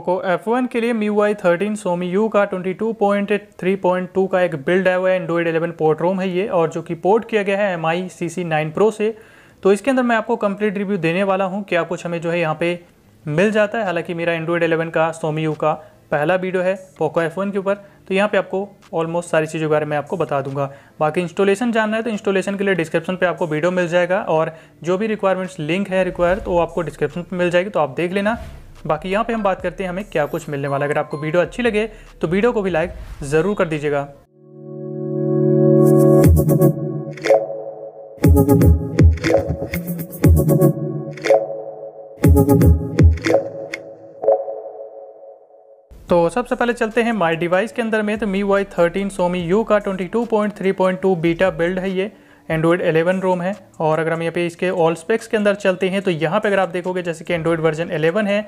Poco F1 के लिए MIUI 13 Somi यू का 22.3.2 का एक बिल्ड आया हुआ है एंड्रॉइड 11 पोर्ट रोम है ये और जो कि पोर्ट किया गया है M I C C nine pro से तो इसके अंदर मैं आपको कंप्लीट रिव्यू देने वाला हूँ क्या कुछ हमें जो है यहाँ पे मिल जाता है हालांकि मेरा एंड्रॉइड 11 का सोमी यू का पहला वीडियो है पोको F1 के ऊपर तो यहाँ पे आपको ऑलमोस्ट सारी चीज़ों के बारे में आपको बता दूंगा बाकी इंस्टॉलेशन जानना है तो इंस्टॉलेशन के लिए डिस्क्रिप्शन पे आपको वीडियो मिल जाएगा और जो भी रिक्वायरमेंट्स लिंक है रिक्वायर तो वो आपको डिस्क्रिप्शन पे मिल जाएगी तो आप देख लेना बाकी यहाँ पे हम बात करते हैं हमें क्या कुछ मिलने वाला है अगर आपको वीडियो अच्छी लगे तो वीडियो को भी लाइक ज़रूर कर दीजिएगा तो सबसे पहले चलते हैं माई डिवाइस के अंदर में तो मी वाई थर्टीन सोमी यू का 22.3.2 बीटा बिल्ड है ये एंड्रॉयड 11 रोम है और अगर हम यहाँ पे इसके ऑल स्पेक्स के अंदर चलते हैं तो यहाँ पे अगर आप देखोगे जैसे कि एंड्रॉयड वर्जन 11 है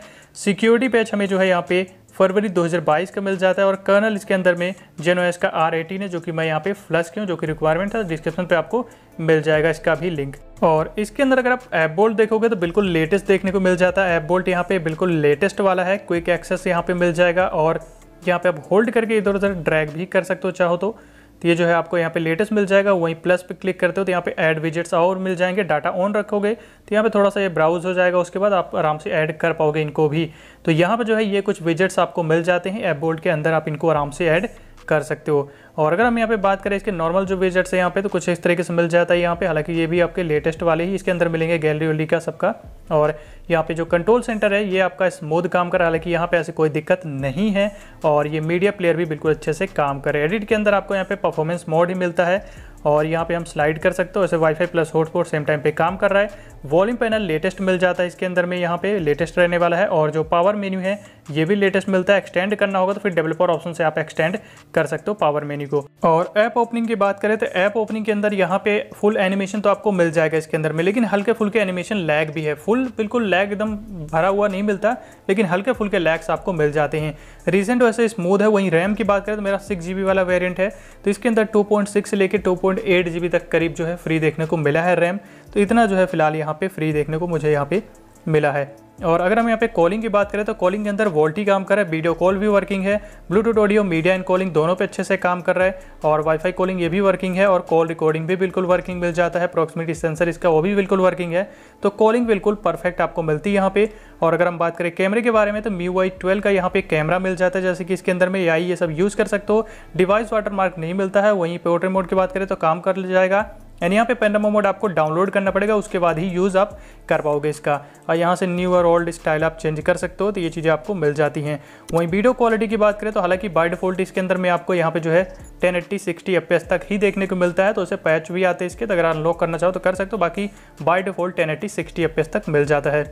सिक्योरिटी पैच हमें जो है यहाँ पे फरवरी 2022 का मिल जाता है और कर्नल इसके अंदर में जेनोएस का आर एटीन है जो कि मैं यहाँ पे फ्लस की हूँ जो कि रिक्वायरमेंट था डिस्क्रिप्शन पे आपको मिल जाएगा इसका भी लिंक और इसके अंदर अगर आप ऐप बोल्ट देखोगे तो बिल्कुल लेटेस्ट देखने को मिल जाता है ऐप बोल्ट यहाँ पे बिल्कुल लेटेस्ट वाला है क्विक एक्सेस यहाँ पे मिल जाएगा और यहाँ पे आप होल्ड करके इधर उधर ड्रैग भी कर सकते हो चाहो तो तो ये जो है आपको यहाँ पे लेटेस्ट मिल जाएगा वहीं प्लस पे क्लिक करते हो तो यहाँ पे ऐड विजिट्स और मिल जाएंगे डाटा ऑन रखोगे तो यहाँ पे थोड़ा सा ये ब्राउज हो जाएगा उसके बाद आप आराम से ऐड कर पाओगे इनको भी तो यहाँ पे जो है ये कुछ विजिट्स आपको मिल जाते हैं एप बोल्ड के अंदर आप इनको आराम से ऐड कर सकते हो और अगर हम यहाँ पे बात करें इसके नॉर्मल जो विजट है यहाँ पे तो कुछ इस तरीके से मिल जाता है यहाँ पे हालांकि ये भी आपके लेटेस्ट वाले ही इसके अंदर मिलेंगे गैलरी वैलरी का सबका और यहाँ पे जो कंट्रोल सेंटर है ये आपका स्मूथ काम कर रहा है हालांकि यहाँ पे ऐसी कोई दिक्कत नहीं है और ये मीडिया प्लेयर भी बिल्कुल अच्छे से काम करे एडिट के अंदर आपको यहाँ पे परफॉर्मेंस मोड ही मिलता है और यहाँ पे हम स्लाइड कर सकते हो ऐसे WiFi plus hotspot same time पे काम कर रहा है वॉल्यूम पैनल लेटेस्ट मिल जाता है इसके अंदर में यहाँ पे लेटेस्ट रहने वाला है और जो पावर मेन्यू है ये भी लेटेस्ट मिलता है एक्सटेंड करना होगा तो फिर डेवलपर ऑप्शन से आप एक्सटेंड कर सकते हो पावर मेन्यू को और ऐप ओपनिंग की बात करें तो ऐप ओपनिंग के अंदर यहाँ पे फुल एनिमेशन तो आपको मिल जाएगा इसके अंदर में लेकिन हल्के फुल्के एनिमेशन लैग भी है फुल बिल्कुल लैग एकदम भरा हुआ नहीं मिलता लेकिन हल्के फुल्के लैग्स आपको मिल जाते हैं रिसेंट वैसे स्मूथ है वहीं रैम की बात करें तो मेरा सिक्स वाला वेरियंट है तो इसके अंदर टू से लेकर टू पॉइंट एट तक करीब जो है फ्री देखने को मिला है रैम तो इतना जो है फिलहाल यहाँ पे फ्री देखने को मुझे यहाँ पे मिला है और अगर हम यहाँ पे कॉलिंग की बात करें तो कॉलिंग के अंदर वोल्टी काम कर रहा है वीडियो कॉल भी वर्किंग है Bluetooth audio media and calling दोनों पे अच्छे से काम कर रहा है और वाईफाई कॉलिंग ये भी वर्किंग है और कॉल रिकॉर्डिंग भी बिल्कुल वर्किंग मिल जाता है अप्रॉक्सीमेटी सेंसर इसका वो भी बिल्कुल वर्किंग है तो कॉलिंग बिल्कुल परफेक्ट आपको मिलती है यहाँ पर और अगर हम बात करें कैमरे के बारे में तो मी वाई ट्वेल्व का यहाँ पे कैमरा मिल जाता है जैसे कि इसके अंदर में आई ये सब यूज़ कर सकते हो डिवाइस वाटर नहीं मिलता है वहीं पर ऑटर मोड की बात करें तो काम कर जाएगा एंड यहाँ पे पैनरमा मोड आपको डाउनलोड करना पड़ेगा उसके बाद ही यूज़ आप कर पाओगे इसका और यहाँ से न्यू और ओल्ड स्टाइल आप चेंज कर सकते हो तो ये चीज़ें आपको मिल जाती हैं वहीं वीडियो क्वालिटी की बात करें तो हालांकि बाई डिफॉल्ट इसके अंदर में आपको यहाँ पे जो है 1080 एट्टी सिक्सटी तक ही देखने को मिलता है तो उसे पैच भी आते हैं इसके तो अगर अनलॉक करना चाहो तो कर सकते हो बाकी by default ten eighty sixty तक मिल जाता है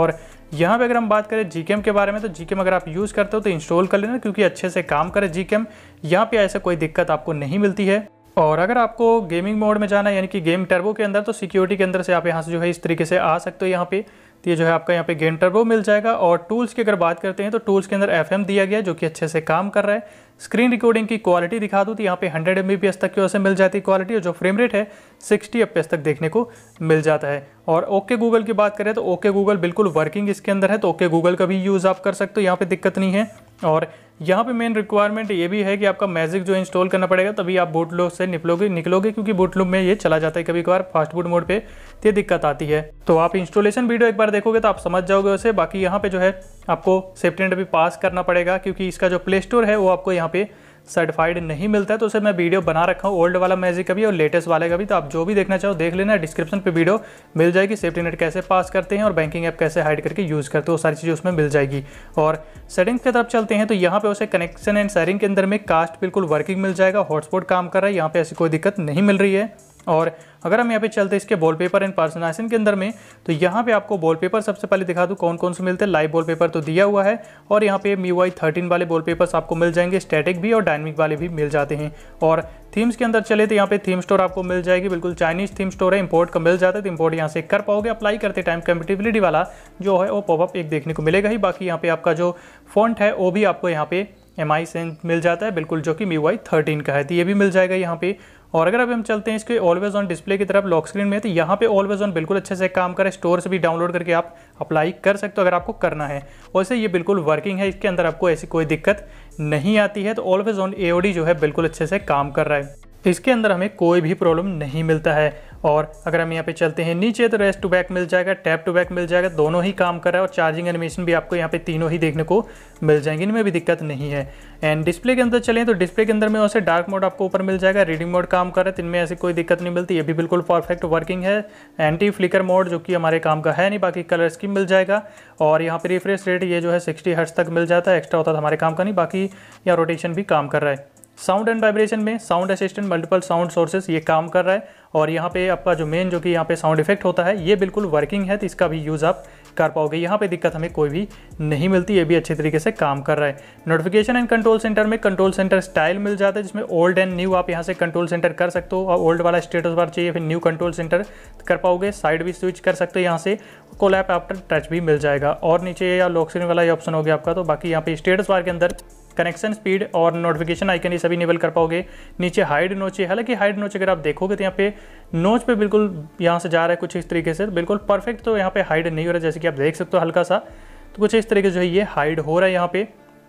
और यहाँ पे अगर हम बात करें जी के बारे में तो जी अगर आप यूज़ करते हो तो इंस्टॉल कर लेना क्योंकि अच्छे से काम करे जी कैम यहाँ पर ऐसा कोई दिक्कत आपको नहीं मिलती है और अगर आपको गेमिंग मोड में जाना है यानी कि गेम टर्बो के अंदर तो सिक्योरिटी के अंदर से आप यहाँ से जो है इस तरीके से आ सकते हो यहाँ पे तो ये जो है आपका यहाँ पे गेम टर्बो मिल जाएगा और टूल्स की अगर बात करते हैं तो टूल्स के अंदर एफ दिया गया जो कि अच्छे से काम कर रहा है स्क्रीन रिकॉर्डिंग की क्वालिटी दिखा दूँ तो यहाँ पे हंड्रेड एम तक की वैसे मिल जाती है क्वालिटी और जो फ्रेम रेट है सिक्सटी एफ तक देखने को मिल जाता है और ओके गूगल की बात करें तो ओके गूगल बिल्कुल वर्किंग इसके अंदर है तो ओके गूगल का भी यूज़ आप कर सकते हो यहाँ पर दिक्कत नहीं है और यहाँ पे मेन रिक्वायरमेंट ये भी है कि आपका मैजिक जो इंस्टॉल करना पड़ेगा तभी आप बूट लूप से निकलोगे निकलोगे क्योंकि बूट लूप में ये चला जाता है कभी कभार फास्ट बूट मोड पे तो ये दिक्कत आती है तो आप इंस्टॉलेशन वीडियो एक बार देखोगे तो आप समझ जाओगे उसे बाकी यहाँ पे जो है आपको सेफ्टी एंड अभी पास करना पड़ेगा क्योंकि इसका जो प्ले स्टोर है वो आपको यहाँ पे सर्टिफाइड नहीं मिलता है तो उसे मैं वीडियो बना रखा हूँ ओल्ड वाला मैजिक का भी और लेटेस्ट वाले का भी तो आप जो भी देखना चाहो देख लेना डिस्क्रिप्शन पर वीडियो मिल जाएगी सेफ्टी नेट कैसे पास करते हैं और बैंकिंग ऐप कैसे हाइड करके यूज़ करते हो सारी चीज़ें उसमें मिल जाएगी और सेटिंग्स की तरफ चलते हैं तो यहाँ पर उसे कनेक्शन एंड शेयरिंग के अंदर में कास्ट बिल्कुल वर्किंग मिल जाएगा हॉटस्पॉट काम कर रहा है यहाँ पर ऐसी कोई दिक्कत नहीं मिल रही है और अगर हम यहाँ पे चलते हैं इसके वॉलपेपर एंड पर्सनाइजेशन के अंदर में तो यहाँ पे आपको वॉलपेपर सबसे पहले दिखा दूँ कौन कौन से मिलते हैं लाइव वॉलपेपर तो दिया हुआ है और यहाँ पे मी वाई थर्टीन वाले वॉलपेपर्स आपको मिल जाएंगे स्टैटिक भी और डायनमिक वाले भी मिल जाते हैं और थीम्स के अंदर चले तो यहाँ पे थीम स्टोर आपको मिल जाएगी बिल्कुल चाइनीज थीम स्टोर है इंपोर्ट का मिल जाता है तो इंपोर्ट यहाँ से कर पाओगे अप्लाई करते टाइम कम्पिटेबिलिटी वाला जो है वो पॉपअप एक देखने को मिलेगा ही बाकी यहाँ पे आपका जो फॉन्ट है वो भी आपको यहाँ पे एम आई मिल जाता है बिल्कुल जो कि मी वाई थर्टीन का है तो ये भी मिल जाएगा यहाँ पे और अगर अभी हम चलते हैं इसके ऑलवेज ऑन डिस्प्ले की तरफ लॉक स्क्रीन में तो यहाँ पे ऑलवेज ऑन बिल्कुल अच्छे से काम करें स्टोर से भी डाउनलोड करके आप अप्लाई कर सकते हो अगर आपको करना है वैसे ये बिल्कुल वर्किंग है इसके अंदर आपको ऐसी कोई दिक्कत नहीं आती है तो ऑलवेज ऑन ए जो है बिल्कुल अच्छे से काम कर रहा है इसके अंदर हमें कोई भी प्रॉब्लम नहीं मिलता है और अगर हम यहाँ पे चलते हैं नीचे तो रेस्ट टू बैक मिल जाएगा टैप टू बैक मिल जाएगा दोनों ही काम कर रहा है और चार्जिंग एनिमेशन भी आपको यहाँ पे तीनों ही देखने को मिल जाएंगे इनमें भी दिक्कत नहीं है एंड डिस्प्ले के अंदर चलें तो डिस्प्ले के अंदर में वैसे डार्क मोड आपको ऊपर मिल जाएगा रीडिंग मोड काम कर रहा है तो इनमें ऐसी कोई दिक्कत नहीं मिलती ये भी बिल्कुल परफेक्ट वर्किंग है एंटी फ्लिकर मोड जो कि हमारे काम का है नहीं बाकी कलर स्कीम मिल जाएगा और यहाँ पर रिफ्रेश रेट ये जो है सिक्सटी हर्ट्स तक मिल जाता है एक्स्ट्रा होता था हमारे काम का नहीं बाकी यहाँ रोटेशन भी काम कर रहा है साउंड एंड वाइब्रेशन में sound assistant multiple sound sources ये काम कर रहा है और यहाँ पे आपका जो मेन जो कि यहाँ पे साउंड इफेक्ट होता है ये बिल्कुल वर्किंग है तो इसका भी यूज़ आप कर पाओगे यहाँ पे दिक्कत हमें कोई भी नहीं मिलती ये भी अच्छे तरीके से काम कर रहा है नोटिफिकेशन एंड कंट्रोल सेंटर में कंट्रोल सेंटर स्टाइल मिल जाता है जिसमें ओल्ड एंड न्यू आप यहाँ से कंट्रोल सेंटर कर सकते हो और ओल्ड वाला स्टेटस बार चाहिए फिर न्यू कंट्रोल सेंटर कर पाओगे साइड भी स्विच कर सकते हो यहाँ से ऐप आफ्टर टच भी मिल जाएगा और नीचे या लॉक स्क्रीन वाला ये ऑप्शन हो गया आपका तो बाकी यहाँ पे स्टेटस बार के अंदर कनेक्शन स्पीड और नोटिफिकेशन आइकन ये सभी इनेबल कर पाओगे नीचे हाइड नोचे हालांकि हाइड नोचे अगर आप देखोगे तो यहाँ पे नोच पे बिल्कुल यहाँ से जा रहा है कुछ इस तरीके से बिल्कुल परफेक्ट तो यहाँ पे हाइड नहीं हो रहा जैसे कि आप देख सकते हो हल्का सा तो कुछ इस तरीके से जो है ये हाइड हो रहा है यहाँ पे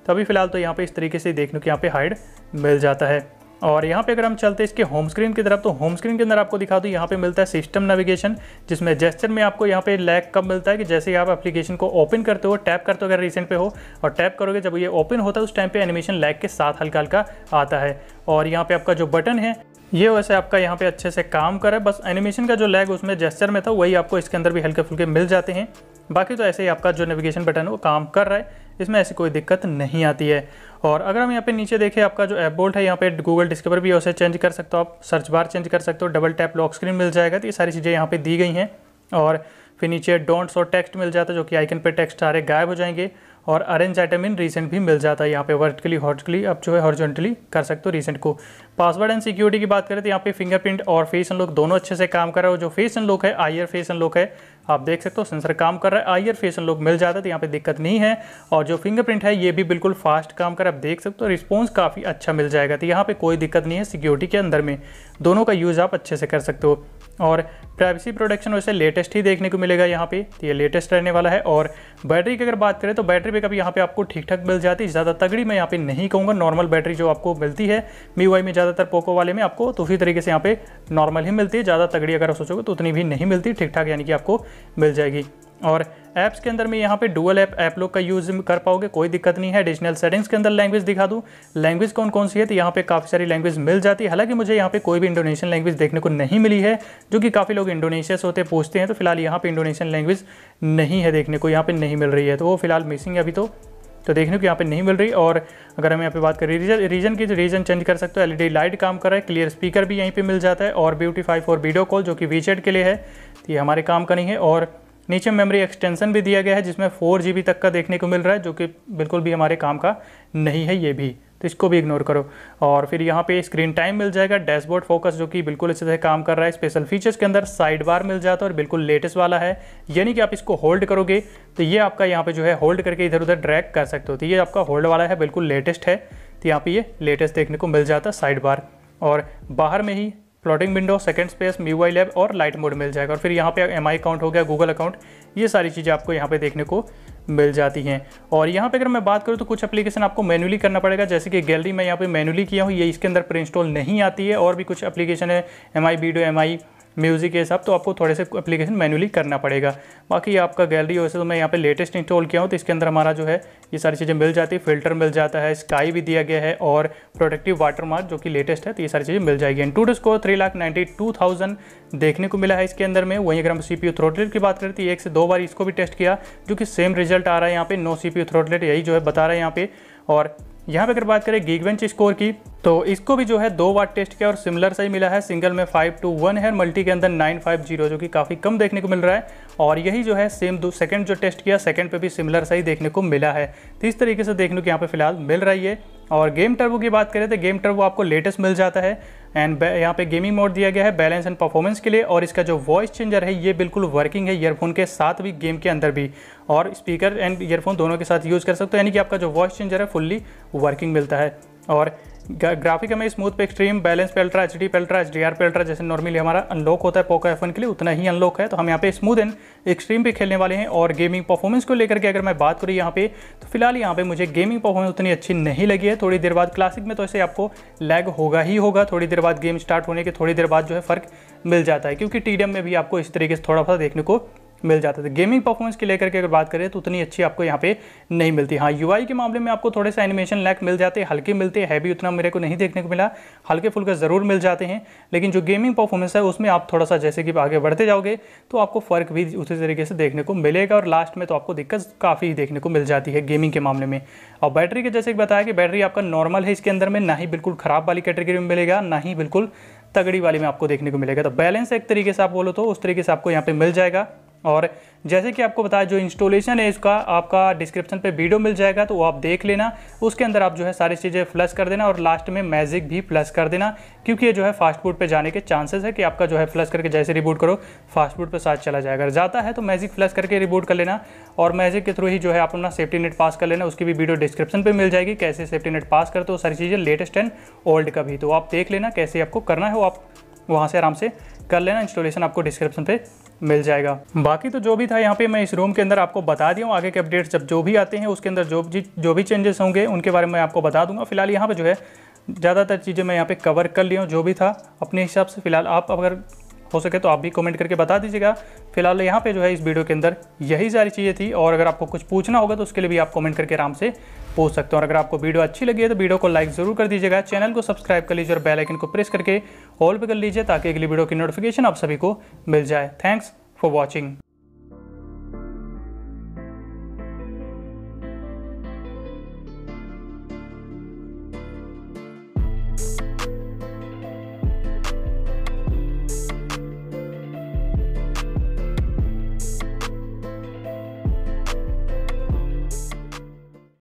तो अभी फिलहाल तो यहाँ पे इस तरीके से देखने को यहाँ पे हाइड मिल जाता है और यहाँ पे अगर हम चलते हैं इसके होम स्क्रीन की तरफ तो होम स्क्रीन के अंदर आपको दिखा दूँ यहाँ पे मिलता है सिस्टम नेविगेशन जिसमें जेस्चर में आपको यहाँ पे लैग कब मिलता है कि जैसे आप एप्लीकेशन को ओपन करते हो टैप करते हो अगर रिसेंट पे हो और टैप करोगे जब ये ओपन होता है उस टाइम पे एनिमेशन लैग के साथ हल्का हल्का आता है और यहाँ पे आपका जो बटन है ये वैसे आपका यहाँ पे अच्छे से काम करे बस एनिमेशन का जो लैग उसमें जेस्चर में था वही आपको इसके अंदर भी हल्के फुल्के मिल जाते हैं बाकी तो ऐसे ही आपका जो नेविगेशन बटन है वो काम कर रहा है इसमें ऐसी कोई दिक्कत नहीं आती है और अगर हम यहाँ पे नीचे देखें आपका जो ऐप बोल्ट है यहाँ पे गूगल डिस्कवर भी है उसे चेंज कर सकते हो आप सर्च बार चेंज कर सकते हो डबल टैप लॉक स्क्रीन मिल जाएगा तो ये सारी चीज़ें यहाँ पे दी गई हैं और फिर नीचे डोंट्स और टेक्स्ट मिल जाता है जो कि आइकन पे टेक्स्ट सारे गायब हो जाएंगे और अरेंज आइटम इन रीसेंट भी मिल जाता है यहाँ पे वर्टिकली हॉर्टिकली आप जो है हॉर्जेंटली कर सकते हो रीसेंट को पासवर्ड एंड सिक्योरिटी की बात करें तो यहाँ पे फिंगरप्रिंट और फेस अनलॉक दोनों अच्छे से काम कर रहा है जो फेस अनलॉक है आईयर फेस अनलॉक है आप देख सकते हो सेंसर काम कर रहा है आईयर फेस अनलॉक मिल जाता है तो यहाँ पे दिक्कत नहीं है और जो फिंगरप्रिंट है ये भी बिल्कुल फास्ट काम कर आप देख सकते हो रिस्पॉन्स काफ़ी अच्छा मिल जाएगा तो यहाँ पर कोई दिक्कत नहीं है सिक्योरिटी के अंदर में दोनों का यूज़ आप अच्छे से कर सकते हो और प्राइवेसी प्रोटेक्शन वैसे लेटेस्ट ही देखने को मिलेगा यहाँ पे तो ये लेटेस्ट रहने वाला है और बैटरी की अगर बात करें तो बैटरी बैकअप यहाँ पे आपको ठीक ठाक मिल जाती है ज़्यादा तगड़ी मैं यहाँ पे नहीं कहूँगा नॉर्मल बैटरी जो आपको मिलती है मी में ज़्यादातर पोको वाले में आपको तो उसी तरीके से यहाँ पे नॉर्मल ही मिलती है ज़्यादा तगड़ी अगर सोचोगे तो उतनी भी नहीं मिलती ठीक ठाक यानी कि आपको मिल जाएगी और ऐप्स के अंदर में यहाँ पे डुअल ऐप ऐप लोग का यूज़ कर पाओगे कोई दिक्कत नहीं है एडिशनल सेटिंग्स के अंदर लैंग्वेज दिखा दूँ लैंग्वेज कौन कौन सी है तो यहाँ पे काफ़ी सारी लैंग्वेज मिल जाती है हालांकि मुझे यहाँ पे कोई भी इंडोनेशियन लैंग्वेज देखने को नहीं मिली है जो कि काफ़ी लोग इंडोनेशिया से होते पूछते हैं तो फिलहाल यहाँ पर इंडोनेशियन लैंग्वेज नहीं है देखने को यहाँ पर नहीं मिल रही है तो वो फिलहाल मिसिंग है अभी तो तो देखने को यहाँ पे नहीं मिल रही और अगर हम यहाँ पे बात करें रीजन रीजन की तो रीजन चेंज कर सकते हो एलईडी लाइट काम कर रहा है क्लियर स्पीकर भी यहीं पे मिल जाता है और ब्यूटीफाई फॉर वीडियो कॉल जो कि वीचेट के लिए है तो ये हमारे काम का नहीं है और नीचे मेमोरी एक्सटेंशन भी दिया गया है जिसमें फोर जी तक का देखने को मिल रहा है जो कि बिल्कुल भी हमारे काम का नहीं है ये भी तो इसको भी इग्नोर करो और फिर यहाँ पे स्क्रीन टाइम मिल जाएगा डैशबोर्ड फोकस जो कि बिल्कुल अच्छे से काम कर रहा है स्पेशल फीचर्स के अंदर साइड बार मिल जाता है और बिल्कुल लेटेस्ट वाला है यानी कि आप इसको होल्ड करोगे तो ये आपका यहाँ पे जो है होल्ड करके इधर उधर ड्रैग कर सकते हो तो ये आपका होल्ड वाला है बिल्कुल लेटेस्ट है तो यहाँ पर ये लेटेस्ट देखने को मिल जाता है साइड बार और बाहर में ही फ्लोटिंग विंडो सेकंड स्पेस मीवाई लैब और लाइट मोड मिल जाएगा और फिर यहाँ पे एम अकाउंट हो गया गूगल अकाउंट ये सारी चीज़ें आपको यहाँ पे देखने को मिल जाती हैं और यहाँ पे अगर मैं बात करूँ तो कुछ एप्लीकेशन आपको मैनुअली करना पड़ेगा जैसे कि गैलरी मैं यहाँ पे मैनुअली किया हूँ ये इसके अंदर प्रिंस्टॉल नहीं आती है और भी कुछ एप्लीकेशन है M I video M I music ये सब तो आपको थोड़े से एप्लीकेशन मैनुअली करना पड़ेगा बाकी आपका गैलरी वैसे तो मैं यहाँ पे लेटेस्ट इंस्टॉल किया हूँ तो इसके अंदर हमारा जो है ये सारी चीज़ें मिल जाती है फिल्टर मिल जाता है स्काई भी दिया गया है और प्रोटेक्टिव मार्क जो कि लेटेस्ट है तो ये सारी चीज़ें मिल जाएगी AnTuTu score three lakh ninety two thousand देखने को मिला है इसके अंदर में वहीं अगर हम सी पी थ्रोटलेट की बात करते तो हैं एक से दो बार इसको भी टेस्ट किया जो कि सेम रिजल्ट आ रहा है यहाँ पे नो सी पी थ्रोटलेट यही जो है बता रहा है यहाँ पे और यहाँ पे अगर बात करें गीग बेंच स्कोर की तो इसको भी जो है दो वाट टेस्ट किया और सिमिलर ही मिला है सिंगल में फाइव टू वन है मल्टी के अंदर नाइन फाइव जीरो जो कि काफ़ी कम देखने को मिल रहा है और यही जो है सेम दो सेकंड जो टेस्ट किया सेकंड पे भी सिमिलर ही देखने को मिला है तो इस तरीके से देखने को यहाँ पे फिलहाल मिल रही है और गेम टर्बो की बात करें तो गेम टर्बो आपको लेटेस्ट मिल जाता है एंड यहाँ पे गेमिंग मोड दिया गया है बैलेंस एंड परफॉर्मेंस के लिए और इसका जो वॉइस चेंजर है ये बिल्कुल वर्किंग है ईयरफोन के साथ भी गेम के अंदर भी और स्पीकर एंड ईयरफोन दोनों के साथ यूज़ कर सकते हो यानी कि आपका जो वॉइस चेंजर है फुल्ली वर्किंग मिलता है और ग्राफिक हमें स्मूथ पे एक्सट्रीम बैलेंस पे अल्ट्रा एच डी पे अल्ट्रा एच डी आर पे अल्ट्रा जैसे नॉर्मली हमारा अनलॉक होता है पोको एफ के लिए उतना ही अनलॉक है तो हम यहाँ पे स्मूथ एंड एक्सट्रीम पे खेलने वाले हैं और गेमिंग परफॉर्मेंस को लेकर के अगर मैं बात करूँ यहाँ पे तो फिलहाल यहाँ पे मुझे गेमिंग परफॉर्मेंस उतनी अच्छी नहीं लगी है थोड़ी देर बाद क्लासिक में तो ऐसे आपको लैग होगा ही होगा थोड़ी देर बाद गेम स्टार्ट होने के थोड़ी देर बाद जो है फ़र्क मिल जाता है क्योंकि टी में भी आपको इस तरीके से थोड़ा सा देखने को मिल जाते थे गेमिंग परफॉर्मेंस की लेकर के अगर बात करें तो उतनी अच्छी आपको यहाँ पे नहीं मिलती हाँ यूआई के मामले में आपको थोड़े से एनिमेशन लैक मिल जाते हैं हल्के मिलते हैं भी उतना मेरे को नहीं देखने को मिला हल्के फुल्के ज़रूर मिल जाते हैं लेकिन जो गेमिंग परफॉर्मेंस है उसमें आप थोड़ा सा जैसे कि आगे बढ़ते जाओगे तो आपको फ़र्क भी उसी तरीके से देखने को मिलेगा और लास्ट में तो आपको दिक्कत काफ़ी देखने को मिल जाती है गेमिंग के मामले में और बैटरी के जैसे बताया कि बैटरी आपका नॉर्मल है इसके अंदर में ना ही बिल्कुल ख़राब वाली कैटेगरी में मिलेगा ना ही बिल्कुल तगड़ी वाली में आपको देखने को मिलेगा तो बैलेंस एक तरीके से आप बोलो तो उस तरीके से आपको यहाँ पे मिल जाएगा और जैसे कि आपको बताया जो इंस्टॉलेशन है इसका आपका डिस्क्रिप्शन पे वीडियो मिल जाएगा तो वो आप देख लेना उसके अंदर आप जो है सारी चीज़ें फ्लश कर देना और लास्ट में मैजिक भी फ्लश कर देना क्योंकि ये जो है फास्ट फूड पे जाने के चांसेस है कि आपका जो है फ्लश करके जैसे रिबूट करो फास्ट फूड पर साथ चला जाएगा अगर जाता है तो मैजिक फ्लश करके रिबूट कर लेना और मैजिक के थ्रू ही जो है आप अपना सेफ्टी नेट पास कर लेना उसकी भी वीडियो डिस्क्रिप्शन पर मिल जाएगी कैसे सेफ्टी नेट पास करते हो सारी चीज़ें लेटेस्ट एंड ओल्ड का भी तो आप देख लेना कैसे आपको करना है वो आप वहाँ से आराम से कर लेना इंस्टॉलेशन आपको डिस्क्रिप्शन पे मिल जाएगा बाकी तो जो भी था यहाँ पे मैं इस रूम के अंदर आपको बता दिया हूँ आगे के अपडेट्स जब जो भी आते हैं उसके अंदर जो भी जो भी चेंजेस होंगे उनके बारे में आपको बता दूंगा फिलहाल यहाँ पर जो है ज़्यादातर चीज़ें मैं यहाँ पर कवर कर लिया हूँ जो भी था अपने हिसाब से फिलहाल आप अगर हो सके तो आप भी कमेंट करके बता दीजिएगा फिलहाल यहाँ पे जो है इस वीडियो के अंदर यही सारी चीज़ें थी और अगर आपको कुछ पूछना होगा तो उसके लिए भी आप कमेंट करके आराम से पूछ सकते हो और अगर आपको वीडियो अच्छी लगी है तो वीडियो को लाइक ज़रूर कर दीजिएगा चैनल को सब्सक्राइब कर लीजिए और बेलाइकन को प्रेस करके ऑल पर कर लीजिए ताकि अगली वीडियो की नोटिफिकेशन आप सभी को मिल जाए थैंक्स फॉर वॉचिंग